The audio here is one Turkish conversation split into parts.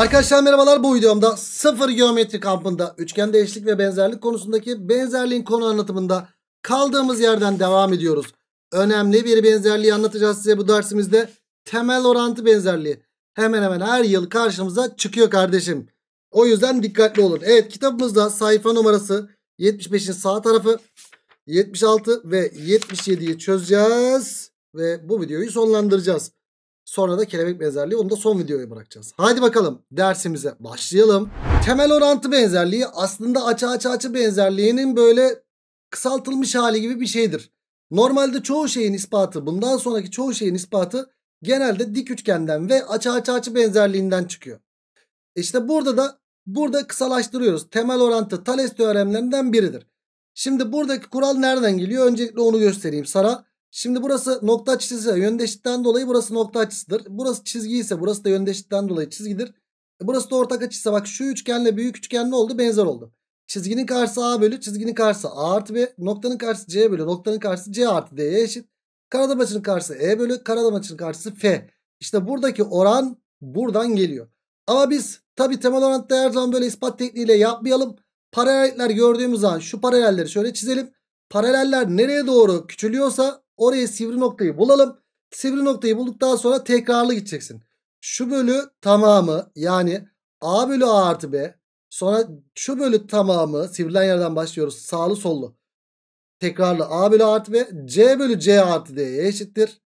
Arkadaşlar merhabalar bu videomda sıfır geometri kampında üçgende eşlik ve benzerlik konusundaki benzerliğin konu anlatımında kaldığımız yerden devam ediyoruz. Önemli bir benzerliği anlatacağız size bu dersimizde temel orantı benzerliği. Hemen hemen her yıl karşımıza çıkıyor kardeşim. O yüzden dikkatli olun. Evet kitabımızda sayfa numarası 75'in sağ tarafı 76 ve 77'yi çözeceğiz. Ve bu videoyu sonlandıracağız. Sonra da kelebek benzerliği onu da son videoya bırakacağız. Haydi bakalım dersimize başlayalım. Temel orantı benzerliği aslında açı açı açı benzerliğinin böyle kısaltılmış hali gibi bir şeydir. Normalde çoğu şeyin ispatı bundan sonraki çoğu şeyin ispatı genelde dik üçgenden ve açı açı açı benzerliğinden çıkıyor. İşte burada da burada kısalaştırıyoruz. Temel orantı Thales teoremlerinden biridir. Şimdi buradaki kural nereden geliyor? Öncelikle onu göstereyim Sara Şimdi burası nokta çizgisi yöndeşlikten dolayı burası nokta açısıdır. Burası çizgi ise burası da yöndeşlikten dolayı çizgidir. E, burası da ortak açıysa bak şu üçgenle büyük üçgen ne oldu? Benzer oldu. Çizginin karşısı A bölü çizginin karşısı A artı B. Noktanın karşısı C bölü noktanın karşısı C artı D'ye eşit. Karadam açının karşısı E bölü karadam açının karşısı F. İşte buradaki oran buradan geliyor. Ama biz tabi temel orantıda her zaman böyle ispat tekniğiyle yapmayalım. Paraleller gördüğümüz zaman şu paralelleri şöyle çizelim. Paraleller nereye doğru küçülüyorsa Oraya sivri noktayı bulalım. Sivri noktayı bulduktan sonra tekrarlı gideceksin. Şu bölü tamamı yani A bölü A artı B. Sonra şu bölü tamamı sivrilen yerden başlıyoruz. Sağlı sollu. Tekrarlı A bölü A artı B. C bölü C artı D'ye eşittir.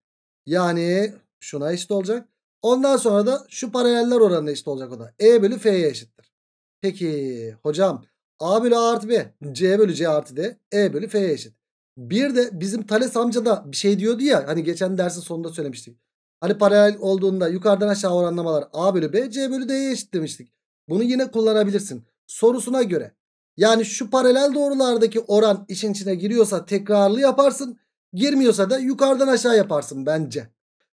Yani şuna eşit olacak. Ondan sonra da şu paraleller oranına eşit olacak o da. E bölü F'ye eşittir. Peki hocam A bölü A artı B. C bölü C artı D. E bölü F'ye eşit. Bir de bizim Thales amca da bir şey diyordu ya hani geçen dersin sonunda söylemiştik. Hani paralel olduğunda yukarıdan aşağı oranlamalar A bölü B C bölü D'ye eşit demiştik. Bunu yine kullanabilirsin. Sorusuna göre. Yani şu paralel doğrulardaki oran işin içine giriyorsa tekrarlı yaparsın. Girmiyorsa da yukarıdan aşağı yaparsın bence.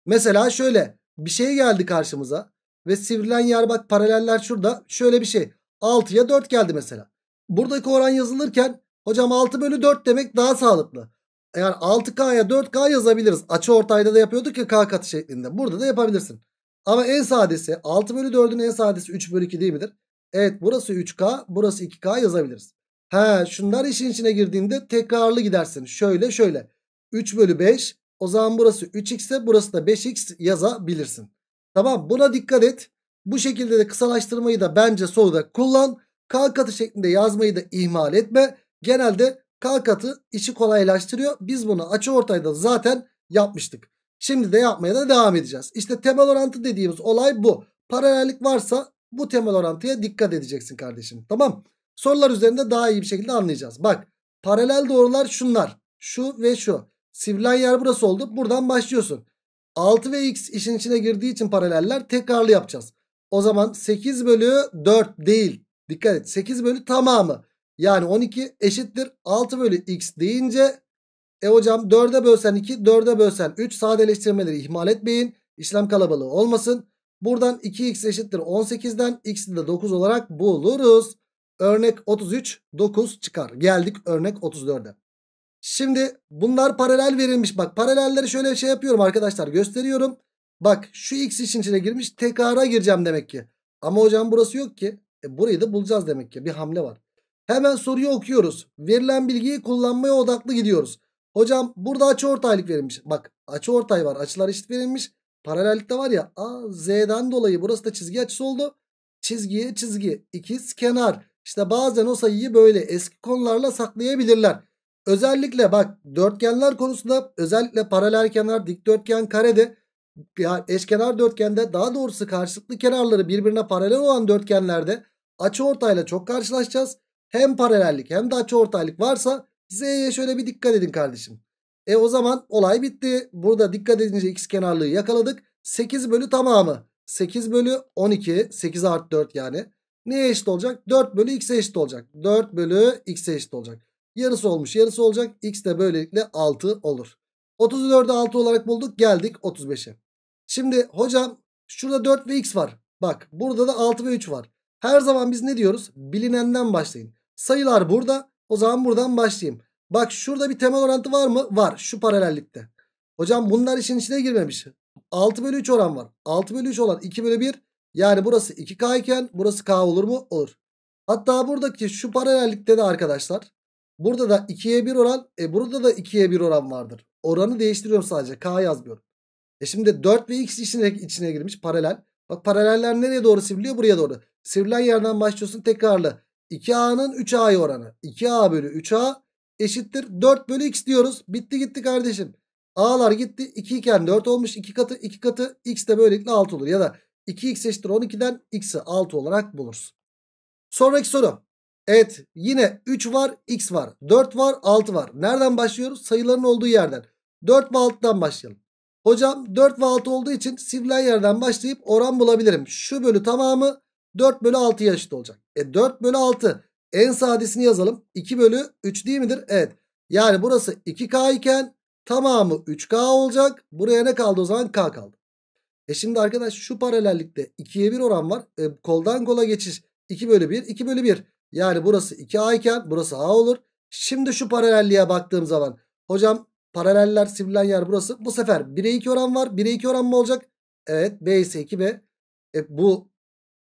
Mesela şöyle bir şey geldi karşımıza. Ve sivrilen yer bak paraleller şurada. Şöyle bir şey. 6'ya 4 geldi mesela. Buradaki oran yazılırken Hocam 6 bölü 4 demek daha sağlıklı. Yani 6K'ya 4K yazabiliriz. Açı ortayda da yapıyorduk ya K katı şeklinde. Burada da yapabilirsin. Ama en sadesi 6 bölü 4'ün en sadesi 3 bölü 2 değil midir? Evet burası 3K burası 2K yazabiliriz. He şunlar işin içine girdiğinde tekrarlı gidersin. Şöyle şöyle 3 bölü 5 o zaman burası 3x ise burası da 5x yazabilirsin. Tamam buna dikkat et. Bu şekilde de kısalaştırmayı da bence soruda kullan. K katı şeklinde yazmayı da ihmal etme. Genelde kalkatı işi kolaylaştırıyor. Biz bunu açı ortayda zaten yapmıştık. Şimdi de yapmaya da devam edeceğiz. İşte temel orantı dediğimiz olay bu. Paralellik varsa bu temel orantıya dikkat edeceksin kardeşim. Tamam. Sorular üzerinde daha iyi bir şekilde anlayacağız. Bak paralel doğrular şunlar. Şu ve şu. Sivrilen yer burası oldu. Buradan başlıyorsun. 6 ve x işin içine girdiği için paraleller tekrarlı yapacağız. O zaman 8 bölü 4 değil. Dikkat et 8 bölü tamamı. Yani 12 eşittir 6 bölü x deyince e hocam 4'e bölsen 2 4'e bölsen 3 sadeleştirmeleri ihmal etmeyin. İşlem kalabalığı olmasın. Buradan 2x eşittir 18'den x'i de 9 olarak buluruz. Örnek 33 9 çıkar. Geldik örnek 34'e. Şimdi bunlar paralel verilmiş. Bak paralelleri şöyle şey yapıyorum arkadaşlar gösteriyorum. Bak şu x için içine girmiş tekrara gireceğim demek ki. Ama hocam burası yok ki. E, burayı da bulacağız demek ki. Bir hamle var. Hemen soruyu okuyoruz. Verilen bilgiyi kullanmaya odaklı gidiyoruz. Hocam burada açı ortaylık verilmiş. Bak açı ortay var. Açılar eşit verilmiş. Paralellikte var ya A, Z'den dolayı burası da çizgi açısı oldu. Çizgiye çizgi. ikiz kenar. İşte bazen o sayıyı böyle eski konularla saklayabilirler. Özellikle bak dörtgenler konusunda özellikle paralel kenar, dikdörtgen, karede ya eşkenar dörtgende daha doğrusu karşılıklı kenarları birbirine paralel olan dörtgenlerde açı ortayla çok karşılaşacağız hem paralellik hem de açıortaylık varsa Z'ye şöyle bir dikkat edin kardeşim. E o zaman olay bitti. Burada dikkat edince x kenarlığı yakaladık. 8 bölü tamamı. 8 bölü 12. 8 artı 4 yani. Neye eşit olacak? 4 bölü x'e eşit olacak. 4 bölü x'e eşit olacak. Yarısı olmuş yarısı olacak. X de böylelikle 6 olur. 34'ü 6 olarak bulduk. Geldik 35'e. Şimdi hocam şurada 4 ve x var. Bak burada da 6 ve 3 var. Her zaman biz ne diyoruz? Bilinenden başlayın. Sayılar burada. O zaman buradan başlayayım. Bak şurada bir temel orantı var mı? Var. Şu paralellikte. Hocam bunlar işin içine girmemiş. 6 bölü 3 oran var. 6 bölü 3 olan 2 bölü 1. Yani burası 2K iken burası K olur mu? Olur. Hatta buradaki şu paralellikte de arkadaşlar. Burada da 2'ye 1 oran. E burada da 2'ye 1 oran vardır. Oranı değiştiriyorum sadece. K yazmıyorum. E şimdi 4 ve x içine, içine girmiş paralel. Bak paraleller nereye doğru sivriliyor? Buraya doğru. Sivrilen yerden başlıyorsun tekrarla 2A'nın 3A'yı oranı. 2A bölü 3A eşittir 4 bölü X diyoruz. Bitti gitti kardeşim. A'lar gitti 2 iken 4 olmuş 2 katı 2 katı X de böylelikle 6 olur. Ya da 2X eşittir 12'den X'i 6 olarak bulursun. Sonraki soru. Evet yine 3 var X var 4 var 6 var. Nereden başlıyoruz? Sayıların olduğu yerden. 4 ve 6'dan başlayalım. Hocam 4 ve 6 olduğu için sivrilen yerden başlayıp oran bulabilirim. Şu bölü tamamı 4 bölü 6'ya eşit olacak. E 4 bölü 6 en sadesini yazalım. 2 bölü 3 değil midir? Evet. Yani burası 2K iken tamamı 3K olacak. Buraya ne kaldı o zaman? K kaldı. E şimdi arkadaş şu paralellikte 2'ye 1 oran var. E, koldan kola geçiş 2 bölü 1, 2 bölü 1. Yani burası 2A iken burası A olur. Şimdi şu paralelliğe baktığım zaman. Hocam paraleller sivrilen yer burası. Bu sefer 1'e 2 oran var. 1'e 2 oran mı olacak? Evet B ise 2B. E, bu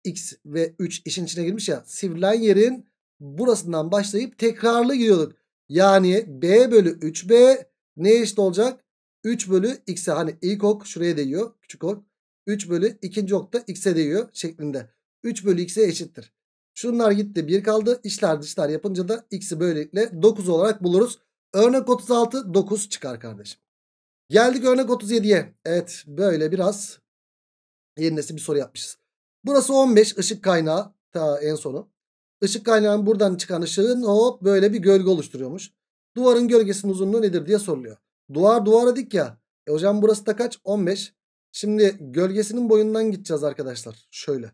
x ve 3 işin içine girmiş ya. Sivrilen yerin burasından başlayıp tekrarlı gidiyorduk. Yani b bölü 3b ne eşit olacak? 3 bölü x'e hani ilk ok şuraya değiyor küçük ok. 3 bölü ikinci ok da x'e değiyor şeklinde. 3 bölü x'e eşittir. Şunlar gitti 1 kaldı. İşler dışlar yapınca da x'i böylelikle 9 olarak buluruz. Örnek 36 9 çıkar kardeşim. Geldik örnek 37'ye. Evet böyle biraz yeni bir soru yapmışız. Burası 15 ışık kaynağı. Ta en sonu. Işık kaynağın buradan çıkan ışığın hop böyle bir gölge oluşturuyormuş. Duvarın gölgesinin uzunluğu nedir diye soruluyor. Duvar duvara dik ya. E hocam burası da kaç? 15. Şimdi gölgesinin boyundan gideceğiz arkadaşlar. Şöyle.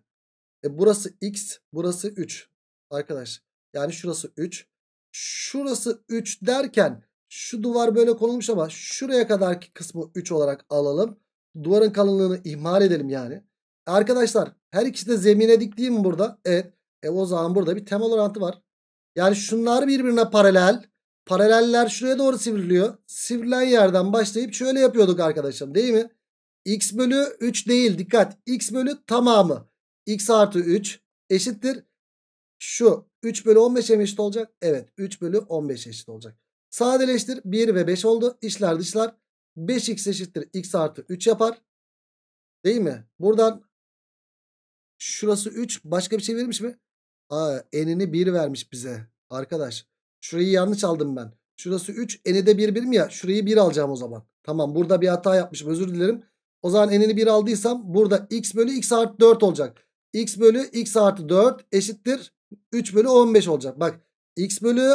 E burası x. Burası 3. Arkadaş. Yani şurası 3. Şurası 3 derken şu duvar böyle konulmuş ama şuraya kadarki kısmı 3 olarak alalım. Duvarın kalınlığını ihmal edelim yani. Arkadaşlar her ikisi de zemine dik değil mi burada? Evet. E o zaman burada bir temel orantı var. Yani şunlar birbirine paralel. Paraleller şuraya doğru sivriliyor. Sivrilen yerden başlayıp şöyle yapıyorduk arkadaşlar değil mi? X bölü 3 değil dikkat. X bölü tamamı. X artı 3 eşittir. Şu 3 bölü 15 eşit olacak? Evet 3 bölü 15 eşit olacak. Sadeleştir 1 ve 5 oldu. İşler dışlar. 5x eşittir x artı 3 yapar. Değil mi? Buradan Şurası 3. Başka bir şey vermiş mi? Aa, enini 1 vermiş bize. Arkadaş şurayı yanlış aldım ben. Şurası 3. Eni de 1 birim ya. Şurayı 1 alacağım o zaman. Tamam burada bir hata yapmışım özür dilerim. O zaman enini 1 aldıysam burada x bölü x artı 4 olacak. x bölü x artı 4 eşittir 3 bölü 15 olacak. Bak x bölü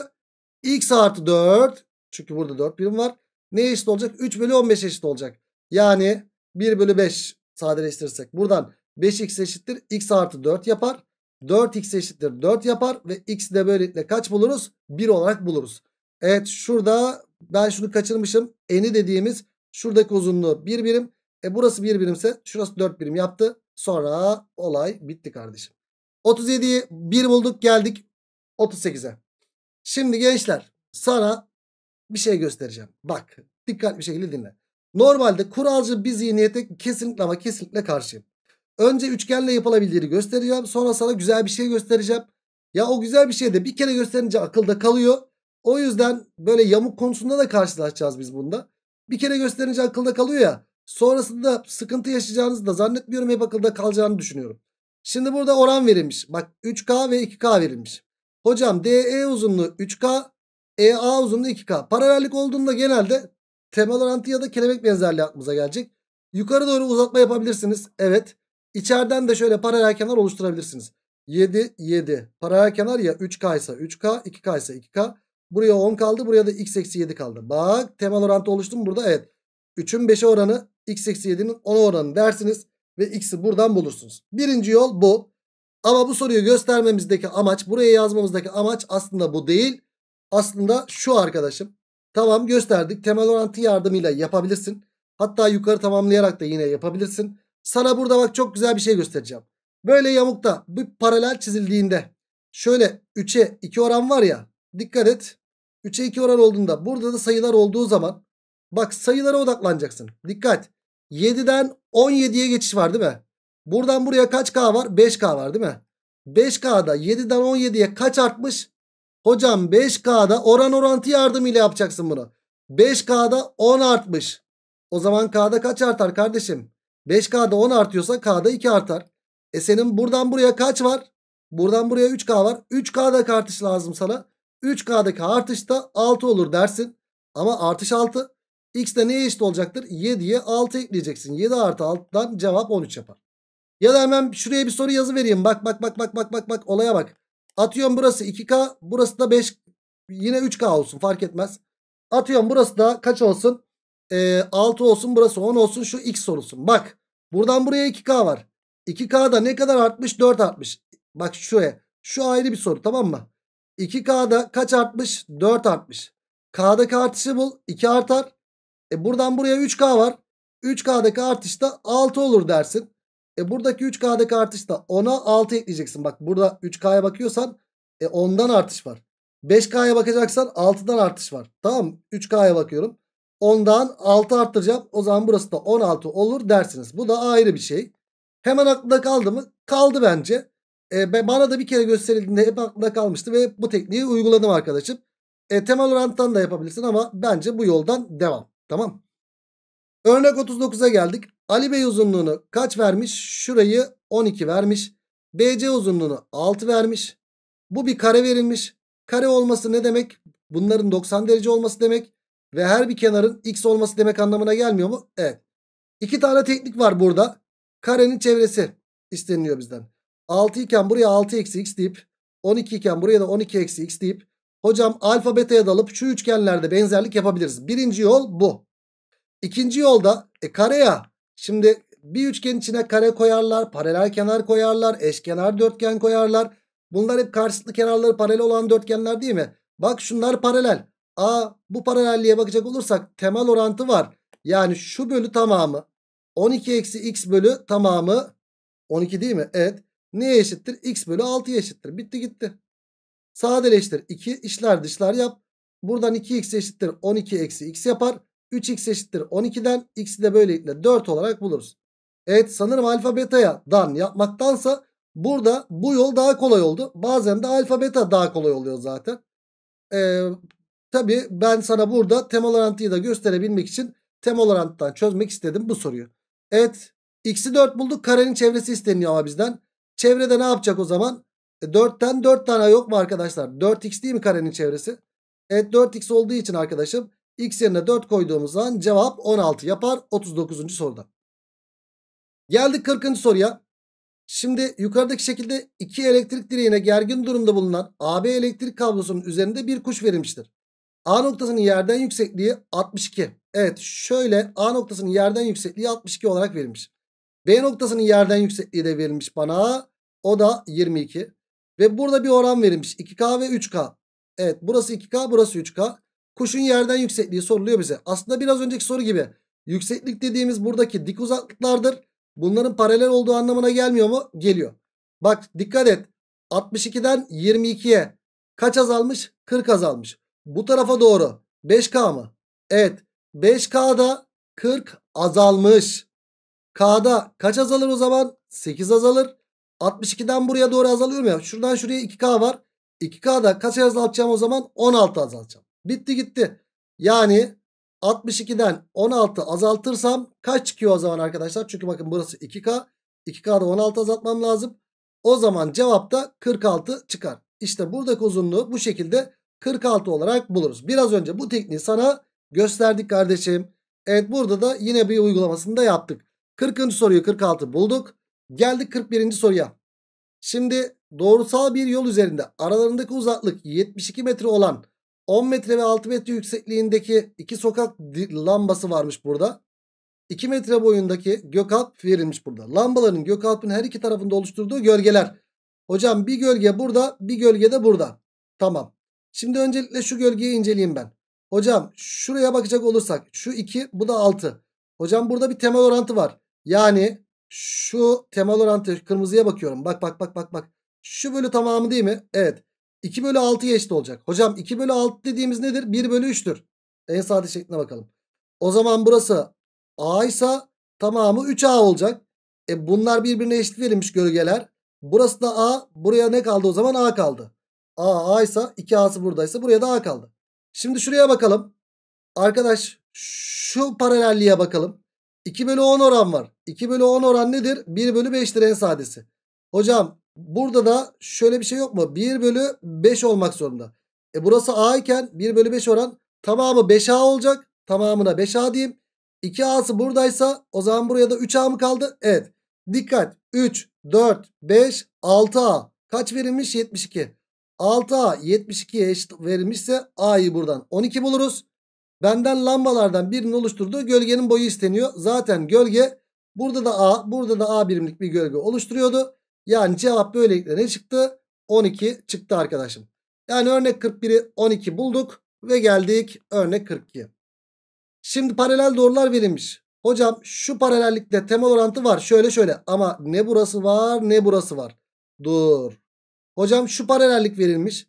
x artı 4 çünkü burada 4 birim var. Ne eşit olacak? 3 bölü 15 eşit olacak. Yani 1 bölü 5 sadeleştirirsek. Buradan 5x eşittir x artı 4 yapar. 4x eşittir 4 yapar ve x de böylelikle kaç buluruz? 1 olarak buluruz. Evet şurada ben şunu kaçırmışım. Eni dediğimiz şuradaki uzunluğu 1 bir birim. E burası 1 bir birimse şurası 4 birim yaptı. Sonra olay bitti kardeşim. 37'yi 1 bulduk geldik 38'e. Şimdi gençler sana bir şey göstereceğim. Bak dikkatli bir şekilde dinle. Normalde kuralcı bir zihniyete kesinlikle ama kesinlikle karşıyım. Önce üçgenle yapılabildiğini göstereceğim. Sonra sana güzel bir şey göstereceğim. Ya o güzel bir şey de bir kere gösterince akılda kalıyor. O yüzden böyle yamuk konusunda da karşılaşacağız biz bunda. Bir kere gösterince akılda kalıyor ya. Sonrasında sıkıntı yaşayacağınızı da zannetmiyorum. Hep akılda kalacağını düşünüyorum. Şimdi burada oran verilmiş. Bak 3K ve 2K verilmiş. Hocam DE uzunluğu 3K, EA uzunluğu 2K. Paralellik olduğunda genelde temel orantı ya da kelebek benzerliği aklımıza gelecek. Yukarı doğru uzatma yapabilirsiniz. Evet. İçeriden de şöyle paralel kenar oluşturabilirsiniz. 7, 7. Paralel kenar ya 3K ise 3K, 2K ise 2K. Buraya 10 kaldı. Buraya da x eksi 7 kaldı. Bak temel orantı oluştu mu burada? Evet. 3'ün 5'e oranı x eksi 7'nin 10'a oranı dersiniz. Ve x'i buradan bulursunuz. Birinci yol bu. Ama bu soruyu göstermemizdeki amaç, buraya yazmamızdaki amaç aslında bu değil. Aslında şu arkadaşım. Tamam gösterdik. Temel orantı yardımıyla yapabilirsin. Hatta yukarı tamamlayarak da yine yapabilirsin. Sana burada bak çok güzel bir şey göstereceğim. Böyle yamukta bir paralel çizildiğinde şöyle 3'e 2 oran var ya dikkat et. 3'e 2 oran olduğunda burada da sayılar olduğu zaman bak sayılara odaklanacaksın. Dikkat 7'den 17'ye geçiş var değil mi? Buradan buraya kaç K var? 5K var değil mi? 5K'da 7'den 17'ye kaç artmış? Hocam 5K'da oran orantı yardımıyla yapacaksın bunu. 5K'da 10 artmış. O zaman K'da kaç artar kardeşim? 5K'da 10 artıyorsa K'da 2 artar. E senin buradan buraya kaç var? Buradan buraya 3K var. 3K'daki artış lazım sana. 3K'daki artış da 6 olur dersin. Ama artış 6. X de neye eşit olacaktır? 7'ye 6 ekleyeceksin. 7 artı 6'dan cevap 13 yapar. Ya da hemen şuraya bir soru yazı vereyim. Bak bak bak bak bak bak bak olaya bak. Atıyorum burası 2K burası da 5 yine 3K olsun fark etmez. Atıyorum burası da kaç olsun? e, ee, 6 olsun burası 10 olsun şu x olsun. Bak buradan buraya 2k var. 2k'da ne kadar artmış? 4 artmış. Bak şuraya. Şu ayrı bir soru tamam mı? 2k'da kaç artmış? 4 artmış. K'daki artışı bul. 2 artar. E buradan buraya 3k var. 3k'daki artış da 6 olur dersin. E buradaki 3k'daki artış da 10'a 6 ekleyeceksin. Bak burada 3k'ya bakıyorsan e 10'dan artış var. 5k'ya bakacaksan 6'dan artış var. Tamam 3k'ya bakıyorum. 10'dan 6 arttıracağım. O zaman burası da 16 olur dersiniz. Bu da ayrı bir şey. Hemen aklında kaldı mı? Kaldı bence. E, bana da bir kere gösterildiğinde hep aklımda kalmıştı ve bu tekniği uyguladım arkadaşım. E, temel oranttan da yapabilirsin ama bence bu yoldan devam. Tamam. Örnek 39'a geldik. Ali Bey uzunluğunu kaç vermiş? Şurayı 12 vermiş. BC uzunluğunu 6 vermiş. Bu bir kare verilmiş. Kare olması ne demek? Bunların 90 derece olması demek. Ve her bir kenarın x olması demek anlamına gelmiyor mu? Evet. İki tane teknik var burada. Karenin çevresi isteniliyor bizden. 6 iken buraya 6 eksi x deyip 12 iken buraya da 12 eksi x deyip hocam alfa beta'ya dalıp şu üçgenlerde benzerlik yapabiliriz. Birinci yol bu. İkinci yolda e, kareye Şimdi bir üçgen içine kare koyarlar, paralel kenar koyarlar, eşkenar dörtgen koyarlar. Bunlar hep karşılıklı kenarları paralel olan dörtgenler değil mi? Bak şunlar paralel. A bu paralelliğe bakacak olursak temel orantı var. Yani şu bölü tamamı 12 eksi x bölü tamamı 12 değil mi? Evet. Neye eşittir? X bölü 6'ya eşittir. Bitti gitti. Sadeleştir. 2 işler dışlar yap. Buradan 2x eşittir 12 eksi x yapar. 3x eşittir 12'den x'i de böylelikle 4 olarak buluruz. Evet sanırım alfa beta'ya dan yapmaktansa burada bu yol daha kolay oldu. Bazen de alfa beta daha kolay oluyor zaten. Ee, Tabi ben sana burada temolarantıyı da gösterebilmek için temolaranttan çözmek istedim bu soruyu. Evet x'i 4 bulduk karenin çevresi isteniyor ama bizden. Çevrede ne yapacak o zaman? E, 4'ten 4 tane yok mu arkadaşlar? 4x değil mi karenin çevresi? Evet 4x olduğu için arkadaşım x yerine 4 koyduğumuz zaman cevap 16 yapar 39. soruda. Geldik 40. soruya. Şimdi yukarıdaki şekilde iki elektrik direğine gergin durumda bulunan AB elektrik kablosunun üzerinde bir kuş verilmiştir. A noktasının yerden yüksekliği 62. Evet şöyle A noktasının yerden yüksekliği 62 olarak verilmiş. B noktasının yerden yüksekliği de verilmiş bana. O da 22. Ve burada bir oran verilmiş. 2K ve 3K. Evet burası 2K burası 3K. Kuşun yerden yüksekliği soruluyor bize. Aslında biraz önceki soru gibi. Yükseklik dediğimiz buradaki dik uzaklıklardır. Bunların paralel olduğu anlamına gelmiyor mu? Geliyor. Bak dikkat et. 62'den 22'ye kaç azalmış? 40 azalmış bu tarafa doğru 5K mı? Evet 5K'da 40 azalmış. K'da kaç azalır o zaman? 8 azalır. 62'den buraya doğru azalıyorum ya. Şuradan şuraya 2K var. 2K'da kaç azaltacağım o zaman? 16 azaltacağım. Bitti gitti. Yani 62'den 16 azaltırsam kaç çıkıyor o zaman arkadaşlar? Çünkü bakın burası 2K. 2K'da 16 azaltmam lazım. O zaman cevap da 46 çıkar. İşte buradaki uzunluğu bu şekilde 46 olarak buluruz. Biraz önce bu tekniği sana gösterdik kardeşim. Evet burada da yine bir uygulamasını da yaptık. 40. soruyu 46 bulduk. Geldik 41. soruya. Şimdi doğrusal bir yol üzerinde aralarındaki uzaklık 72 metre olan 10 metre ve 6 metre yüksekliğindeki iki sokak lambası varmış burada. 2 metre boyundaki gökalp verilmiş burada. Lambaların gökalpın her iki tarafında oluşturduğu gölgeler. Hocam bir gölge burada bir gölge de burada. Tamam. Şimdi öncelikle şu gölgeyi inceleyeyim ben. Hocam şuraya bakacak olursak şu 2 bu da 6. Hocam burada bir temel orantı var. Yani şu temel orantı kırmızıya bakıyorum. Bak bak bak bak bak. Şu bölü tamamı değil mi? Evet. 2 bölü 6'ya eşit olacak. Hocam 2 bölü 6 dediğimiz nedir? 1 bölü 3'tür. En sade şekline bakalım. O zaman burası A ise tamamı 3A olacak. E bunlar birbirine eşit verilmiş gölgeler. Burası da A. Buraya ne kaldı o zaman? A kaldı. A A ise 2A'sı buradaysa buraya da A kaldı. Şimdi şuraya bakalım. Arkadaş şu paralelliğe bakalım. 2 bölü 10 oran var. 2 bölü 10 oran nedir? 1 bölü 5'tir en sadesi. Hocam burada da şöyle bir şey yok mu? 1 bölü 5 olmak zorunda. E burası A iken 1 bölü 5 oran tamamı 5A olacak. Tamamına 5A diyeyim. 2A'sı buradaysa o zaman buraya da 3A mı kaldı? Evet. Dikkat. 3, 4, 5, 6A. Kaç verilmiş? 72. 6A 72'ye eşit verilmişse A'yı buradan 12 buluruz. Benden lambalardan birinin oluşturduğu gölgenin boyu isteniyor. Zaten gölge burada da A burada da A birimlik bir gölge oluşturuyordu. Yani cevap böylelikle ne çıktı? 12 çıktı arkadaşım. Yani örnek 41'i 12 bulduk ve geldik örnek 42'ye. Şimdi paralel doğrular verilmiş. Hocam şu paralellikte temel orantı var şöyle şöyle ama ne burası var ne burası var. Dur Hocam şu paralellik verilmiş.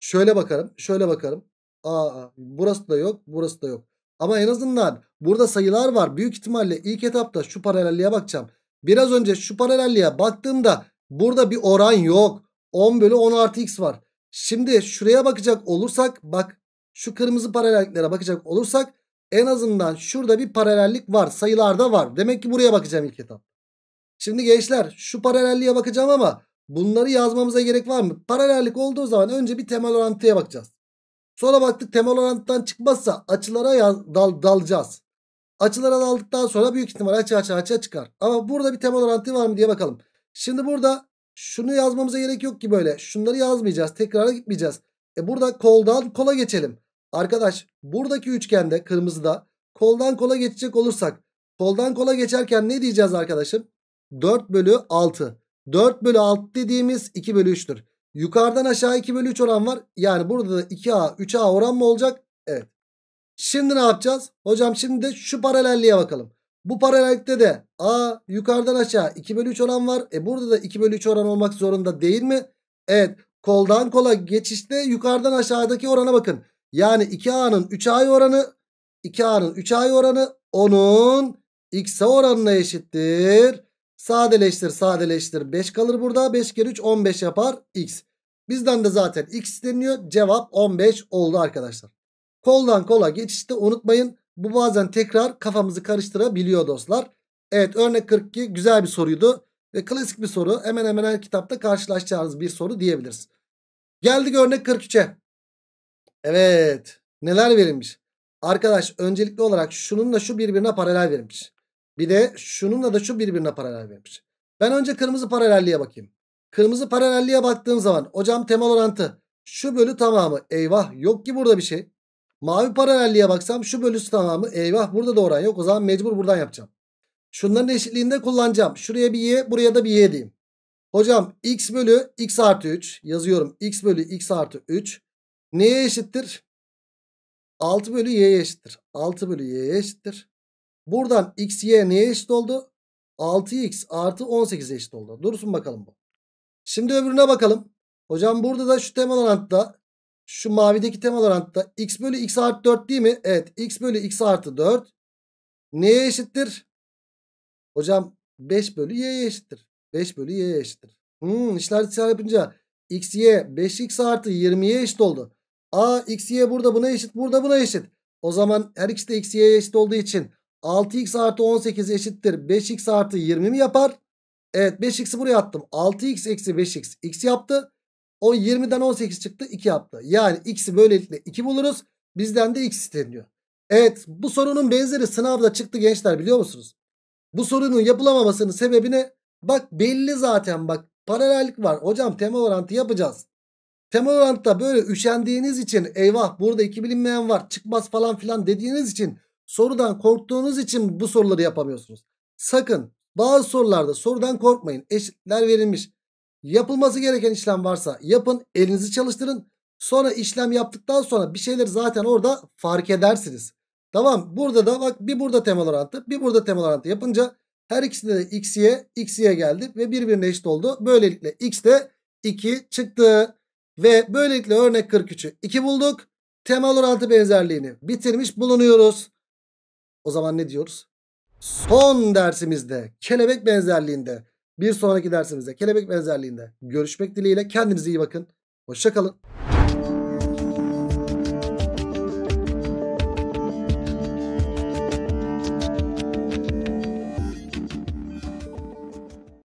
Şöyle bakarım. Şöyle bakarım. Aa, burası da yok. Burası da yok. Ama en azından burada sayılar var. Büyük ihtimalle ilk etapta şu paralelliğe bakacağım. Biraz önce şu paralelliğe baktığımda burada bir oran yok. 10 bölü 10 artı x var. Şimdi şuraya bakacak olursak bak şu kırmızı paralelliklere bakacak olursak en azından şurada bir paralellik var. Sayılarda var. Demek ki buraya bakacağım ilk etap. Şimdi gençler şu paralelliğe bakacağım ama Bunları yazmamıza gerek var mı? Paralellik olduğu zaman önce bir temel orantıya bakacağız. Sonra baktık temel orantıdan çıkmazsa açılara yaz, dal, dalacağız. Açılara daldıktan sonra büyük ihtimal açı açı açı çıkar. Ama burada bir temel orantı var mı diye bakalım. Şimdi burada şunu yazmamıza gerek yok ki böyle. Şunları yazmayacağız. Tekrara gitmeyeceğiz. E burada koldan kola geçelim. Arkadaş buradaki üçgende kırmızıda koldan kola geçecek olursak koldan kola geçerken ne diyeceğiz arkadaşım? 4 bölü 6. 4 bölü 6 dediğimiz 2 bölü 3'tür. Yukarıdan aşağı 2 bölü 3 oran var. Yani burada da 2A 3A oran mı olacak? Evet. Şimdi ne yapacağız? Hocam şimdi de şu paralelliğe bakalım. Bu paralellikte de A yukarıdan aşağı 2 bölü 3 oran var. E burada da 2 bölü 3 oran olmak zorunda değil mi? Evet. Koldan kola geçişte yukarıdan aşağıdaki orana bakın. Yani 2A'nın 3A'yı oranı 2A'nın 3A'yı oranı onun X'e oranına eşittir. Sadeleştir sadeleştir 5 kalır burada. 5 kere 3 15 yapar x. Bizden de zaten x isteniyor. Cevap 15 oldu arkadaşlar. Koldan kola geçişte unutmayın. Bu bazen tekrar kafamızı karıştırabiliyor dostlar. Evet örnek 42 güzel bir soruydu. Ve klasik bir soru. Hemen hemen her kitapta karşılaşacağınız bir soru diyebiliriz. Geldik örnek 43'e. Evet. Neler verilmiş? Arkadaş öncelikli olarak şununla şu birbirine paralel verilmiş. Bir de şununla da şu birbirine paralel vermiş. Ben önce kırmızı paralelliğe bakayım. Kırmızı paralelliğe baktığım zaman hocam temel orantı şu bölü tamamı eyvah yok ki burada bir şey. Mavi paralelliğe baksam şu bölüsü tamamı eyvah burada da oran yok o zaman mecbur buradan yapacağım. Şunların eşitliğinde kullanacağım. Şuraya bir y buraya da bir y diyeyim. Hocam x bölü x artı 3 yazıyorum. x bölü x artı 3 neye eşittir? 6 bölü y'ye eşittir. 6 bölü y'ye eşittir. Buradan x, y neye eşit oldu? 6x artı 18'e eşit oldu. Dursun bakalım bu. Şimdi öbürüne bakalım. Hocam burada da şu temel orantıda şu mavideki temel orantıda x bölü x artı 4 değil mi? Evet x bölü x artı 4 neye eşittir? Hocam 5 bölü y'ye eşittir. 5 bölü y'ye eşittir. Hmm, işler dışarı yapınca x y 5x artı 20'ye eşit oldu. A x y burada buna eşit burada buna eşit. O zaman her ikisi de x y'ye eşit olduğu için 6x artı 18 eşittir 5x artı 20 mi yapar? Evet 5x'i buraya attım. 6x eksi 5x x yaptı. O 20'den 18 çıktı 2 yaptı. Yani x'i böylelikle 2 buluruz. Bizden de x isteniyor. Evet bu sorunun benzeri sınavda çıktı gençler biliyor musunuz? Bu sorunun yapılamamasının sebebi ne? Bak belli zaten bak paralellik var. Hocam temel orantı yapacağız. Temel orantıda böyle üşendiğiniz için eyvah burada iki bilinmeyen var çıkmaz falan filan dediğiniz için Sorudan korktuğunuz için bu soruları yapamıyorsunuz. Sakın bazı sorularda sorudan korkmayın. Eşitler verilmiş. Yapılması gereken işlem varsa yapın. Elinizi çalıştırın. Sonra işlem yaptıktan sonra bir şeyler zaten orada fark edersiniz. Tamam burada da bak bir burada temel orantı bir burada temel orantı yapınca her ikisinde de x'ye x'ye geldi ve birbirine eşit oldu. Böylelikle x de 2 çıktı. Ve böylelikle örnek 43'ü 2 bulduk. Temel orantı benzerliğini bitirmiş bulunuyoruz. O zaman ne diyoruz? Son dersimizde kelebek benzerliğinde bir sonraki dersimizde kelebek benzerliğinde görüşmek dileğiyle kendinize iyi bakın. Hoşçakalın.